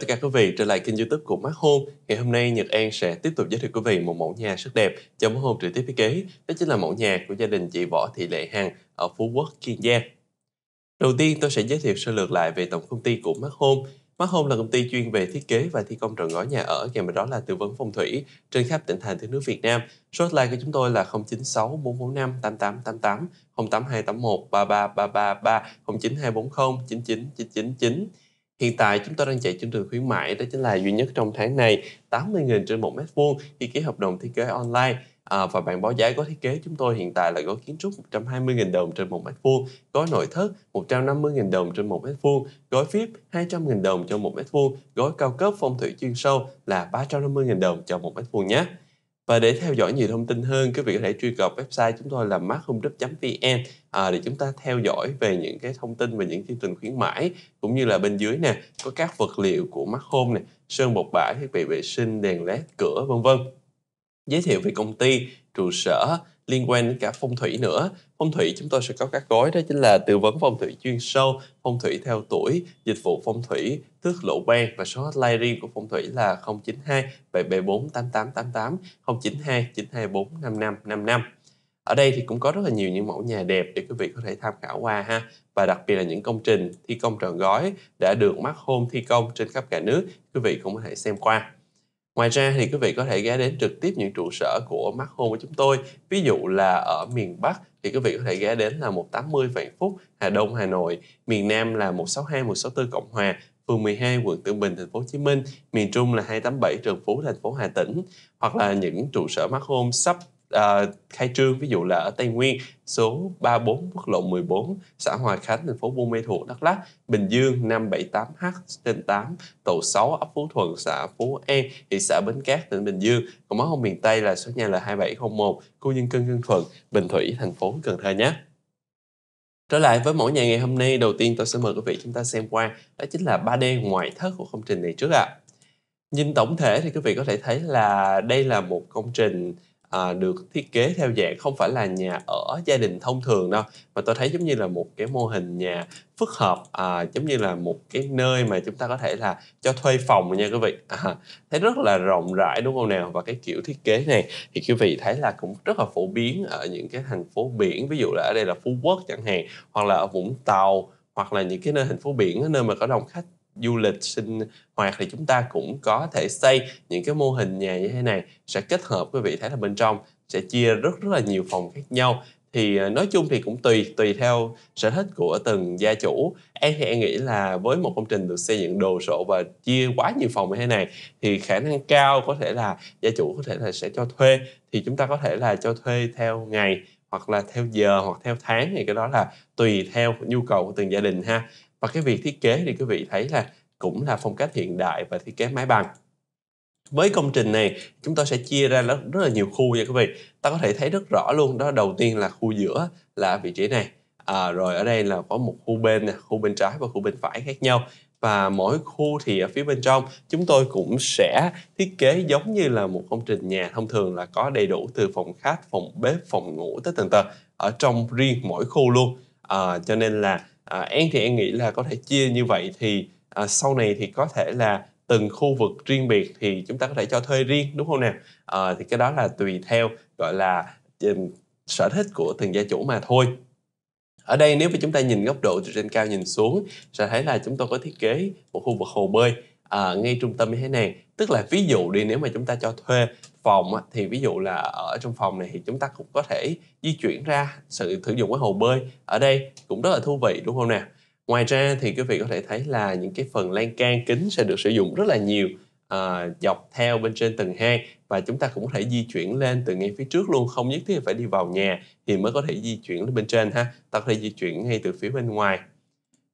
tất cả quý vị trở lại kênh youtube của Mắt Hôn Ngày hôm nay Nhật An sẽ tiếp tục giới thiệu quý vị một mẫu nhà rất đẹp cho mẫu hôn trực tiếp thiết kế Đó chính là mẫu nhà của gia đình chị Võ Thị Lệ Hằng ở Phú Quốc, Kiên Giang Đầu tiên tôi sẽ giới thiệu sơ lược lại về tổng công ty của Mắt Hôn Mắt Home là công ty chuyên về thiết kế và thi công trọn gói nhà ở kèm với đó là tư vấn phong thủy trên khắp tỉnh thành thứ nước Việt Nam. Số hotline của chúng tôi là 096 445 8888 08281 3333 09240 99 Hiện tại chúng tôi đang chạy chương trình khuyến mại đó chính là duy nhất trong tháng này 80.000 trên một mét vuông khi ký hợp đồng thiết kế online à, và bạn báo giá gói thiết kế chúng tôi hiện tại là gói kiến trúc 120.000 đồng trên một mét vuông, gói nội thất 150.000 đồng trên một mét vuông, gói VIP 200.000 đồng cho một mét vuông, gói cao cấp phong thủy chuyên sâu là 350.000 đồng cho một mét vuông nhé. Và để theo dõi nhiều thông tin hơn, quý vị có thể truy cập website chúng tôi là markhomgroup.vn à, để chúng ta theo dõi về những cái thông tin về những chương trình khuyến mãi cũng như là bên dưới nè có các vật liệu của Markhome nè, sơn bột bãi, thiết bị vệ sinh, đèn led, cửa vân vân giới thiệu về công ty, trụ sở, liên quan đến cả phong thủy nữa. Phong thủy chúng tôi sẽ có các gói đó chính là tư vấn phong thủy chuyên sâu, phong thủy theo tuổi, dịch vụ phong thủy, thước lộ ban và số hotline riêng của phong thủy là 092 774 8888 092 924 5555. Ở đây thì cũng có rất là nhiều những mẫu nhà đẹp để quý vị có thể tham khảo qua ha và đặc biệt là những công trình thi công trọn gói đã được mắt Home thi công trên khắp cả nước quý vị cũng có thể xem qua. Ngoài ra thì quý vị có thể ghé đến trực tiếp những trụ sở của Mark Home của chúng tôi. Ví dụ là ở miền Bắc thì quý vị có thể ghé đến là 180 Vạn Phúc, Hà Đông, Hà Nội. Miền Nam là 162, 164 Cộng Hòa, phường 12, quận Tân Bình, thành phố Hồ Chí Minh. Miền Trung là 287 Trường Phú, thành phố Hà Tĩnh. Hoặc là những trụ sở Mark Home sắp uh, khai trương ví dụ là ở Tây Nguyên số 34 quốc lộ 14 xã Hòa Khánh thành phố Buôn Mê Thuột Đắk Lắk Bình Dương 578H trên 8 tổ 6 ấp Phú Thuận xã Phú An e, thị xã Bến Cát tỉnh Bình Dương còn món hôm miền Tây là số nhà là 2701 khu dân cư Hương Thuận Bình Thủy thành phố Cần Thơ nhé Trở lại với mỗi nhà ngày hôm nay, đầu tiên tôi sẽ mời quý vị chúng ta xem qua đó chính là 3D ngoại thất của công trình này trước ạ. À. Nhìn tổng thể thì quý vị có thể thấy là đây là một công trình à, được thiết kế theo dạng không phải là nhà ở gia đình thông thường đâu mà tôi thấy giống như là một cái mô hình nhà phức hợp à, giống như là một cái nơi mà chúng ta có thể là cho thuê phòng nha quý vị à, thấy rất là rộng rãi đúng không nào và cái kiểu thiết kế này thì quý vị thấy là cũng rất là phổ biến ở những cái thành phố biển ví dụ là ở đây là phú quốc chẳng hạn hoặc là ở vũng tàu hoặc là những cái nơi thành phố biển nơi mà có đông khách du lịch sinh hoạt thì chúng ta cũng có thể xây những cái mô hình nhà như thế này sẽ kết hợp quý vị thấy là bên trong sẽ chia rất rất là nhiều phòng khác nhau thì ờ, nói chung thì cũng tùy tùy theo sở thích của từng gia chủ em thì em nghĩ là với một công trình được xây dựng đồ sộ và chia quá nhiều phòng như thế này thì khả năng cao có thể là gia chủ có thể là sẽ cho thuê thì chúng ta có thể là cho thuê theo ngày hoặc là theo giờ hoặc theo tháng thì cái đó là tùy theo nhu cầu của từng gia đình ha và cái việc thiết kế thì quý vị thấy là cũng là phong cách hiện đại và thiết kế mái bằng với công trình này chúng tôi sẽ chia ra rất là nhiều khu nha quý vị ta có thể thấy rất rõ luôn đó đầu tiên là khu giữa là vị trí này à, rồi ở đây là có một khu bên nè khu bên trái và khu bên phải khác nhau và mỗi khu thì ở phía bên trong chúng tôi cũng sẽ thiết kế giống như là một công trình nhà thông thường là có đầy đủ từ phòng khách phòng bếp phòng ngủ tới tầng tầng ở trong riêng mỗi khu luôn à, cho nên là à, An thì An nghĩ là có thể chia như vậy thì à, sau này thì có thể là từng khu vực riêng biệt thì chúng ta có thể cho thuê riêng đúng không nè à, thì cái đó là tùy theo gọi là um, sở thích của từng gia chủ mà thôi ở đây nếu mà chúng ta nhìn góc độ từ trên cao nhìn xuống sẽ thấy là chúng tôi có thiết kế một khu vực hồ bơi à, ngay trung tâm như thế này tức là ví dụ đi nếu mà chúng ta cho thuê phòng á, thì ví dụ là ở trong phòng này thì chúng ta cũng có thể di chuyển ra sự sử dụng cái hồ bơi ở đây cũng rất là thú vị đúng không nè ngoài ra thì quý vị có thể thấy là những cái phần lan can kính sẽ được sử dụng rất là nhiều à, dọc theo bên trên tầng hai và chúng ta cũng có thể di chuyển lên từ ngay phía trước luôn không nhất thiết phải đi vào nhà thì mới có thể di chuyển lên bên trên ha ta có thể di chuyển ngay từ phía bên ngoài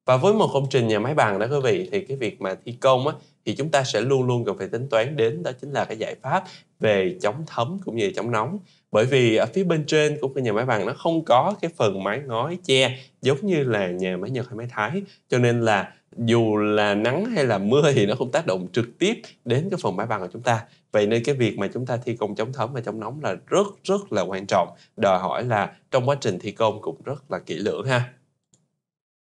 và với một công trình nhà máy bằng đó quý vị thì cái việc mà thi công á, thì chúng ta sẽ luôn luôn cần phải tính toán đến đó chính là cái giải pháp về chống thấm cũng như chống nóng bởi vì ở phía bên trên của cái nhà máy bằng nó không có cái phần mái ngói che giống như là nhà máy nhật hay máy thái cho nên là dù là nắng hay là mưa thì nó không tác động trực tiếp đến cái phần mái bằng của chúng ta vậy nên cái việc mà chúng ta thi công chống thấm và chống nóng là rất rất là quan trọng đòi hỏi là trong quá trình thi công cũng rất là kỹ lưỡng ha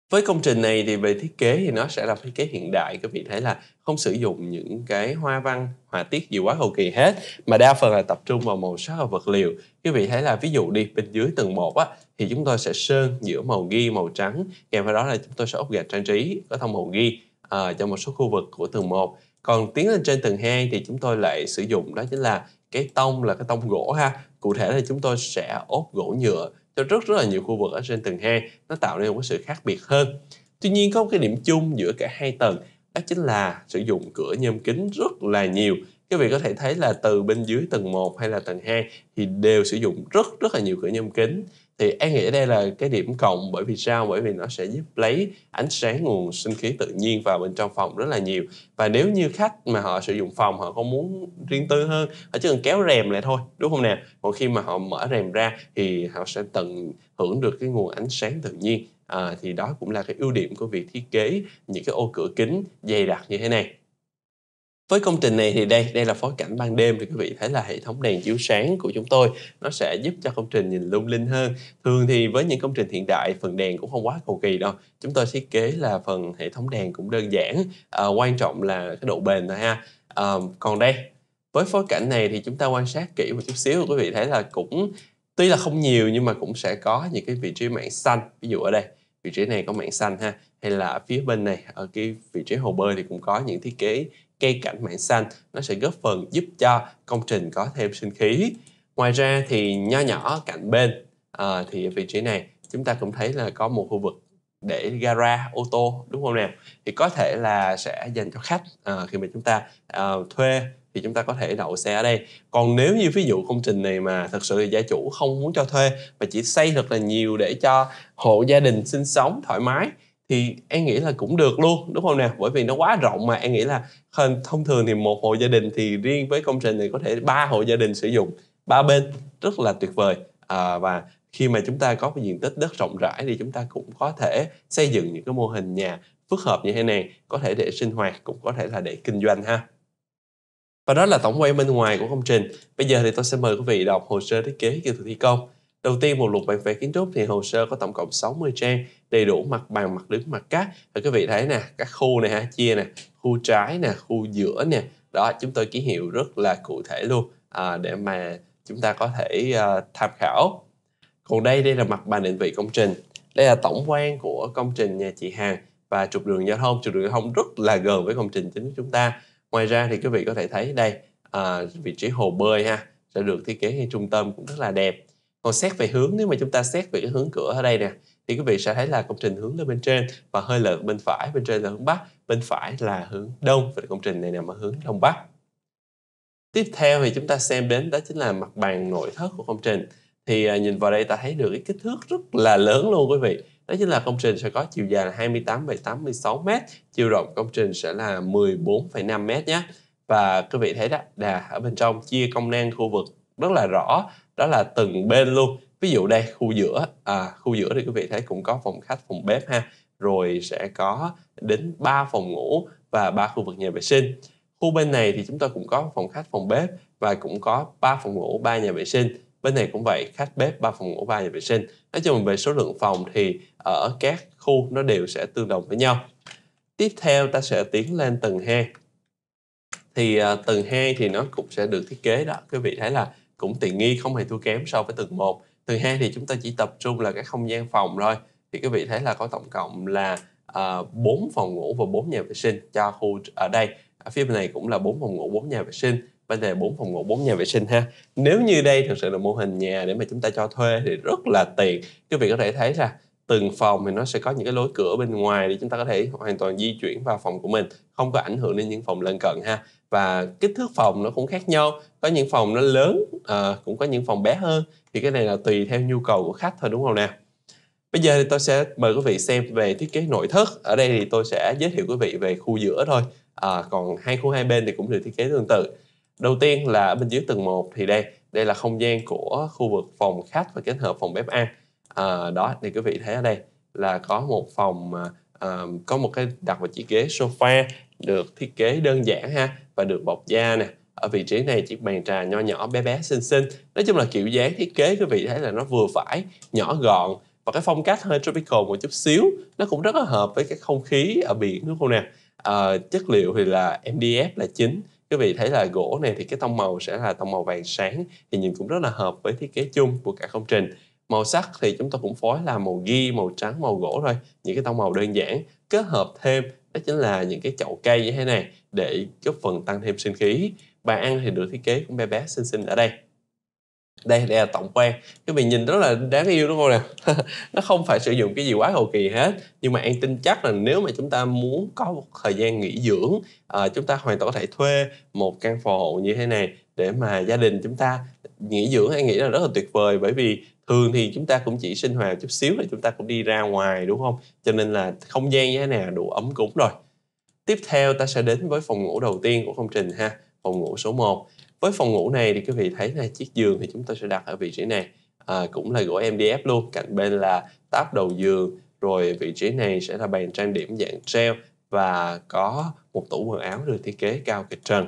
với công trình này thì về thiết kế thì nó sẽ là thiết kế hiện đại các vị thấy là không sử dụng những cái hoa văn họa tiết gì quá cầu kỳ hết mà đa phần là tập trung vào màu sắc và vật liệu các vị thấy là ví dụ đi bên dưới tầng 1 á thì chúng tôi sẽ sơn giữa màu ghi màu trắng kèm theo đó là chúng tôi sẽ ốp gạch trang trí có thông màu ghi à, cho một số khu vực của tầng 1 còn tiến lên trên tầng 2 thì chúng tôi lại sử dụng đó chính là cái tông là cái tông gỗ ha cụ thể là chúng tôi sẽ ốp gỗ nhựa cho rất rất là nhiều khu vực ở trên tầng 2 nó tạo nên một cái sự khác biệt hơn tuy nhiên có một cái điểm chung giữa cả hai tầng đó chính là sử dụng cửa nhôm kính rất là nhiều các vị có thể thấy là từ bên dưới tầng 1 hay là tầng 2 thì đều sử dụng rất rất là nhiều cửa nhôm kính thì em nghĩ đây là cái điểm cộng bởi vì sao? Bởi vì nó sẽ giúp lấy ánh sáng nguồn sinh khí tự nhiên vào bên trong phòng rất là nhiều và nếu như khách mà họ sử dụng phòng họ có muốn riêng tư hơn họ chỉ cần kéo rèm lại thôi đúng không nè còn khi mà họ mở rèm ra thì họ sẽ tận hưởng được cái nguồn ánh sáng tự nhiên à, thì đó cũng là cái ưu điểm của việc thiết kế những cái ô cửa kính dày đặc như thế này với công trình này thì đây đây là phối cảnh ban đêm thì quý vị thấy là hệ thống đèn chiếu sáng của chúng tôi nó sẽ giúp cho công trình nhìn lung linh hơn thường thì với những công trình hiện đại phần đèn cũng không quá cầu kỳ đâu chúng tôi thiết kế là phần hệ thống đèn cũng đơn giản à, quan trọng là cái độ bền thôi ha à, còn đây với phối cảnh này thì chúng ta quan sát kỹ một chút xíu quý vị thấy là cũng tuy là không nhiều nhưng mà cũng sẽ có những cái vị trí mạng xanh ví dụ ở đây vị trí này có mạng xanh ha hay là phía bên này ở cái vị trí hồ bơi thì cũng có những thiết kế cây cảnh mảng xanh nó sẽ góp phần giúp cho công trình có thêm sinh khí ngoài ra thì nho nhỏ cạnh bên à, thì vị trí này chúng ta cũng thấy là có một khu vực để gara ô tô đúng không nào thì có thể là sẽ dành cho khách à, khi mà chúng ta à, thuê thì chúng ta có thể đậu xe ở đây còn nếu như ví dụ công trình này mà thật sự là gia chủ không muốn cho thuê mà chỉ xây thật là nhiều để cho hộ gia đình sinh sống thoải mái thì em nghĩ là cũng được luôn đúng không nào bởi vì nó quá rộng mà em nghĩ là thông thường thì một hộ gia đình thì riêng với công trình này có thể ba hộ gia đình sử dụng ba bên rất là tuyệt vời à, và khi mà chúng ta có cái diện tích đất rộng rãi thì chúng ta cũng có thể xây dựng những cái mô hình nhà phức hợp như thế này có thể để sinh hoạt cũng có thể là để kinh doanh ha và đó là tổng quan bên ngoài của công trình bây giờ thì tôi sẽ mời quý vị đọc hồ sơ thiết kế kỹ thuật thi công Đầu tiên, một luật bản vẽ kiến trúc thì hồ sơ có tổng cộng 60 trang, đầy đủ mặt bằng, mặt đứng, mặt cắt Và quý vị thấy nè, các khu này ha, chia nè, khu trái nè, khu giữa nè. Đó, chúng tôi ký hiệu rất là cụ thể luôn à, để mà chúng ta có thể à, tham khảo. Còn đây, đây là mặt bằng định vị công trình. Đây là tổng quan của công trình nhà chị hàng và trục đường giao thông. Trục đường giao thông rất là gần với công trình chính của chúng ta. Ngoài ra thì quý vị có thể thấy đây, à, vị trí hồ bơi ha sẽ được thiết kế ngay trung tâm cũng rất là đẹp còn xét về hướng nếu mà chúng ta xét về cái hướng cửa ở đây nè thì quý vị sẽ thấy là công trình hướng lên bên trên và hơi lệch bên phải bên trên là hướng bắc bên phải là hướng đông và công trình này nằm ở hướng đông bắc tiếp theo thì chúng ta xem đến đó chính là mặt bằng nội thất của công trình thì à, nhìn vào đây ta thấy được cái kích thước rất là lớn luôn quý vị đó chính là công trình sẽ có chiều dài là 28,86 m, chiều rộng công trình sẽ là 14,5 m nhé. Và quý vị thấy đó, là ở bên trong chia công năng khu vực rất là rõ đó là từng bên luôn ví dụ đây khu giữa à, khu giữa thì quý vị thấy cũng có phòng khách phòng bếp ha rồi sẽ có đến 3 phòng ngủ và ba khu vực nhà vệ sinh khu bên này thì chúng ta cũng có phòng khách phòng bếp và cũng có 3 phòng ngủ 3 nhà vệ sinh bên này cũng vậy khách bếp 3 phòng ngủ 3 nhà vệ sinh nói chung về số lượng phòng thì ở các khu nó đều sẽ tương đồng với nhau tiếp theo ta sẽ tiến lên tầng 2 thì uh, tầng 2 thì nó cũng sẽ được thiết kế đó quý vị thấy là cũng tiện nghi không hề thua kém so với tầng 1 tầng 2 thì chúng ta chỉ tập trung là cái không gian phòng thôi thì quý vị thấy là có tổng cộng là uh, ờ, 4 phòng ngủ và 4 nhà vệ sinh cho khu ở đây ở phía bên này cũng là 4 phòng ngủ 4 nhà vệ sinh bên này 4 phòng ngủ 4 nhà vệ sinh ha nếu như đây thực sự là mô hình nhà để mà chúng ta cho thuê thì rất là tiện quý vị có thể thấy là từng phòng thì nó sẽ có những cái lối cửa bên ngoài để chúng ta có thể hoàn toàn di chuyển vào phòng của mình không có ảnh hưởng đến những phòng lân cận ha và kích thước phòng nó cũng khác nhau có những phòng nó lớn à, cũng có những phòng bé hơn thì cái này là tùy theo nhu cầu của khách thôi đúng không nào bây giờ thì tôi sẽ mời quý vị xem về thiết kế nội thất ở đây thì tôi sẽ giới thiệu quý vị về khu giữa thôi à, còn hai khu hai bên thì cũng được thiết kế tương tự đầu tiên là ở bên dưới tầng 1 thì đây đây là không gian của khu vực phòng khách và kết hợp phòng bếp ăn à, đó thì quý vị thấy ở đây là có một phòng à, có một cái đặt một chiếc ghế sofa được thiết kế đơn giản ha và được bọc da nè ở vị trí này chiếc bàn trà nho nhỏ bé bé xinh xinh nói chung là kiểu dáng thiết kế quý vị thấy là nó vừa phải nhỏ gọn và cái phong cách hơi tropical một chút xíu nó cũng rất là hợp với cái không khí ở biển đúng không nè à, chất liệu thì là MDF là chính quý vị thấy là gỗ này thì cái tông màu sẽ là tông màu vàng sáng thì nhìn cũng rất là hợp với thiết kế chung của cả công trình màu sắc thì chúng tôi cũng phối là màu ghi màu trắng màu gỗ rồi những cái tông màu đơn giản kết hợp thêm đó chính là những cái chậu cây như thế này để góp phần tăng thêm sinh khí bàn ăn thì được thiết kế cũng bé bé xinh xinh ở đây đây đây là tổng quan các bạn nhìn rất là đáng yêu đúng không nè nó không phải sử dụng cái gì quá cầu kỳ hết nhưng mà an tin chắc là nếu mà chúng ta muốn có một thời gian nghỉ dưỡng à, chúng ta hoàn toàn có thể thuê một căn phòng như thế này để mà gia đình chúng ta nghỉ dưỡng hay nghỉ là rất là tuyệt vời bởi vì thường thì chúng ta cũng chỉ sinh hoạt chút xíu là chúng ta cũng đi ra ngoài đúng không cho nên là không gian như thế nào đủ ấm cúng rồi tiếp theo ta sẽ đến với phòng ngủ đầu tiên của công trình ha phòng ngủ số 1 với phòng ngủ này thì quý vị thấy là chiếc giường thì chúng ta sẽ đặt ở vị trí này à, cũng là gỗ MDF luôn cạnh bên là táp đầu giường rồi vị trí này sẽ là bàn trang điểm dạng treo và có một tủ quần áo được thiết kế cao kịch trần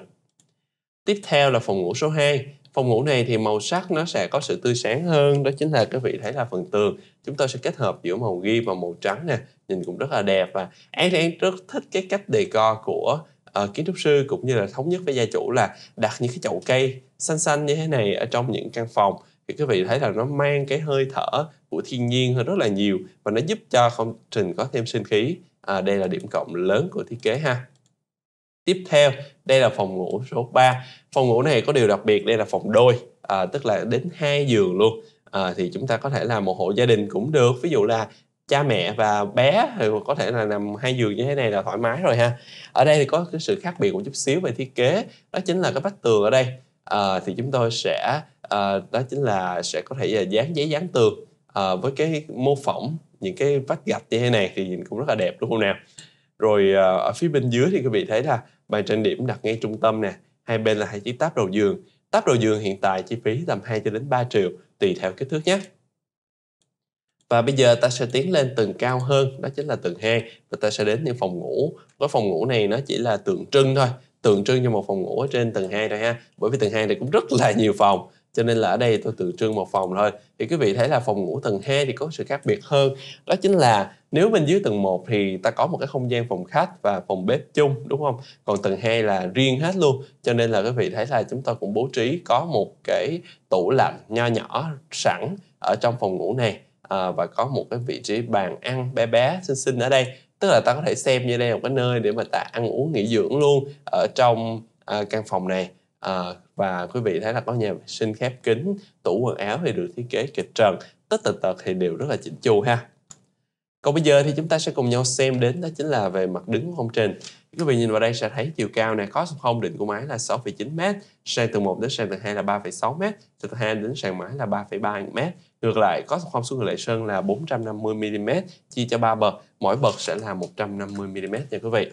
tiếp theo là phòng ngủ số 2 Phòng ngủ này thì màu sắc nó sẽ có sự tươi sáng hơn, đó chính là các vị thấy là phần tường. Chúng ta sẽ kết hợp giữa màu ghi và màu trắng nè, nhìn cũng rất là đẹp và An thì rất thích cái cách đề co của uh, kiến trúc sư cũng như là thống nhất với gia chủ là đặt những cái chậu cây xanh xanh như thế này ở trong những căn phòng thì quý vị thấy là nó mang cái hơi thở của thiên nhiên hơn rất là nhiều và nó giúp cho công trình có thêm sinh khí à, đây là điểm cộng lớn của thiết kế ha Tiếp theo, đây là phòng ngủ số 3. Phòng ngủ này có điều đặc biệt, đây là phòng đôi, à, tức là đến hai giường luôn. À, thì chúng ta có thể là một hộ gia đình cũng được. Ví dụ là cha mẹ và bé thì có thể là nằm hai giường như thế này là thoải mái rồi ha. Ở đây thì có cái sự khác biệt một chút xíu về thiết kế, đó chính là cái vách tường ở đây. À, thì chúng tôi sẽ à, đó chính là sẽ có thể là dán giấy dán tường à, với cái mô phỏng những cái vách gạch như thế này thì nhìn cũng rất là đẹp đúng không nào? rồi à, ở phía bên dưới thì quý vị thấy là bàn trang điểm đặt ngay trung tâm nè hai bên là hai chiếc táp đầu giường táp đầu giường hiện tại chi phí tầm 2 cho đến 3 triệu tùy theo kích thước nhé và bây giờ ta sẽ tiến lên tầng cao hơn đó chính là tầng 2 và ta sẽ đến những phòng ngủ với phòng ngủ này nó chỉ là tượng trưng thôi tượng trưng cho một phòng ngủ ở trên tầng 2 thôi ha bởi vì tầng 2 này cũng rất là nhiều phòng cho nên là ở đây tôi tự trưng một phòng thôi thì quý vị thấy là phòng ngủ tầng 2 thì có sự khác biệt hơn đó chính là nếu bên dưới tầng 1 thì ta có một cái không gian phòng khách và phòng bếp chung đúng không còn tầng 2 là riêng hết luôn cho nên là quý vị thấy là chúng ta cũng bố trí có một cái tủ lạnh nho nhỏ sẵn ở trong phòng ngủ này à, và có một cái vị trí bàn ăn bé bé xinh xinh ở đây tức là ta có thể xem như đây là một cái nơi để mà ta ăn uống nghỉ dưỡng luôn ở trong à, căn phòng này à, và quý vị thấy là có nhà vệ sinh khép kín tủ quần áo thì được thiết kế kịch trần tất tật tật thì đều rất là chỉnh chu ha còn bây giờ thì chúng ta sẽ cùng nhau xem đến đó chính là về mặt đứng của công trình quý vị nhìn vào đây sẽ thấy chiều cao này có không định của máy là 6,9 m sang tầng 1 đến sang tầng 2 là 3,6 m từ tầng 2 đến sàn máy là 3,3 m ngược lại có không xuống ngược lại sơn là 450 mm chia cho 3 bậc mỗi bậc sẽ là 150 mm nha quý vị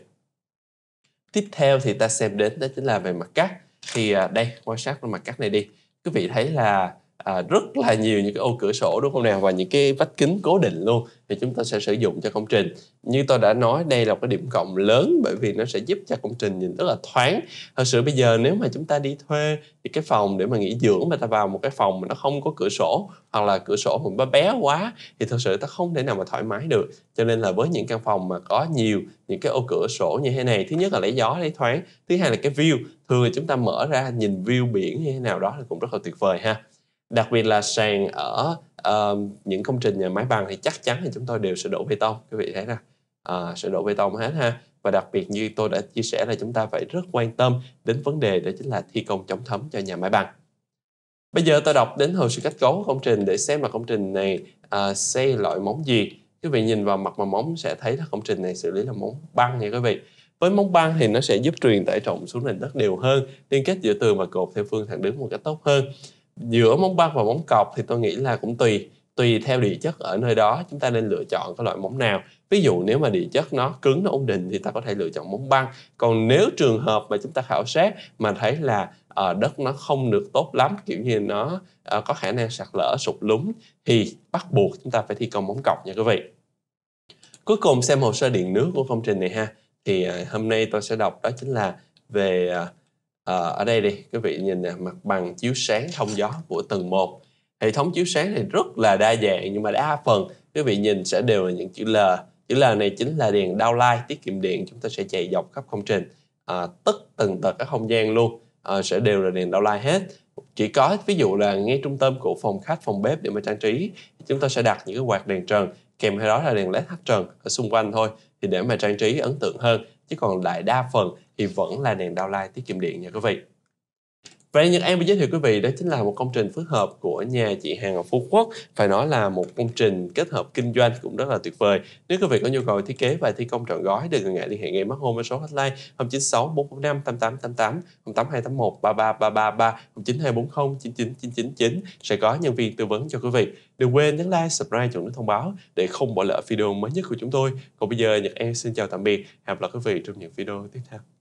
tiếp theo thì ta xem đến đó chính là về mặt cắt thì à, đây quan sát khuôn mặt cắt này đi quý vị thấy là à, rất là nhiều những cái ô cửa sổ đúng không nào và những cái vách kính cố định luôn thì chúng ta sẽ sử dụng cho công trình như tôi đã nói đây là một cái điểm cộng lớn bởi vì nó sẽ giúp cho công trình nhìn rất là thoáng thật sự bây giờ nếu mà chúng ta đi thuê thì cái phòng để mà nghỉ dưỡng mà ta vào một cái phòng mà nó không có cửa sổ hoặc là cửa sổ mà bé quá thì thật sự ta không thể nào mà thoải mái được cho nên là với những căn phòng mà có nhiều những cái ô cửa sổ như thế này thứ nhất là lấy gió lấy thoáng thứ hai là cái view thường là chúng ta mở ra nhìn view biển như thế nào đó thì cũng rất là tuyệt vời ha đặc biệt là sàn ở uh, những công trình nhà máy bằng thì chắc chắn thì chúng tôi đều sẽ đổ bê tông quý vị thấy nè uh, sẽ đổ bê tông hết ha và đặc biệt như tôi đã chia sẻ là chúng ta phải rất quan tâm đến vấn đề đó chính là thi công chống thấm cho nhà máy bằng bây giờ tôi đọc đến hồ sơ kết cấu công trình để xem là công trình này uh, xây loại móng gì quý vị nhìn vào mặt mà móng sẽ thấy là công trình này xử lý là móng băng nha quý vị với móng băng thì nó sẽ giúp truyền tải trọng xuống nền đất đều hơn liên kết giữa tường và cột theo phương thẳng đứng một cách tốt hơn giữa móng băng và móng cọc thì tôi nghĩ là cũng tùy tùy theo địa chất ở nơi đó chúng ta nên lựa chọn cái loại móng nào ví dụ nếu mà địa chất nó cứng nó ổn định thì ta có thể lựa chọn móng băng còn nếu trường hợp mà chúng ta khảo sát mà thấy là à, đất nó không được tốt lắm kiểu như nó à, có khả năng sạt lở sụt lún thì bắt buộc chúng ta phải thi công móng cọc nha quý vị cuối cùng xem hồ sơ điện nước của công trình này ha thì à, hôm nay tôi sẽ đọc đó chính là về à, à, ở đây đi quý vị nhìn nè mặt bằng chiếu sáng thông gió của tầng 1 hệ thống chiếu sáng này rất là đa dạng nhưng mà đa phần quý vị nhìn sẽ đều là những chữ L chữ L này chính là đèn downlight tiết kiệm điện chúng ta sẽ chạy dọc khắp không trình à, tất từng tật các không gian luôn à, sẽ đều là đèn downlight hết chỉ có ví dụ là ngay trung tâm của phòng khách phòng bếp để mà trang trí chúng ta sẽ đặt những cái quạt đèn trần kèm theo đó là đèn led hắt trần ở xung quanh thôi thì để mà trang trí ấn tượng hơn chứ còn lại đa phần thì vẫn là đèn đao lai tiết kiệm điện nha quý vị. Và Nhật An giới thiệu quý vị đó chính là một công trình phối hợp của nhà chị Hàng ở Phú Quốc. Phải nói là một công trình kết hợp kinh doanh cũng rất là tuyệt vời. Nếu quý vị có nhu cầu thiết kế và thi công trọn gói, đừng ngần ngại liên hệ ngay mắt home với số hotline bốn không chín chín chín chín chín sẽ có nhân viên tư vấn cho quý vị. Đừng quên nhấn like, subscribe, chuẩn thông báo để không bỏ lỡ video mới nhất của chúng tôi. Còn bây giờ Nhật An xin chào tạm biệt. Hẹn gặp lại quý vị trong những video tiếp theo.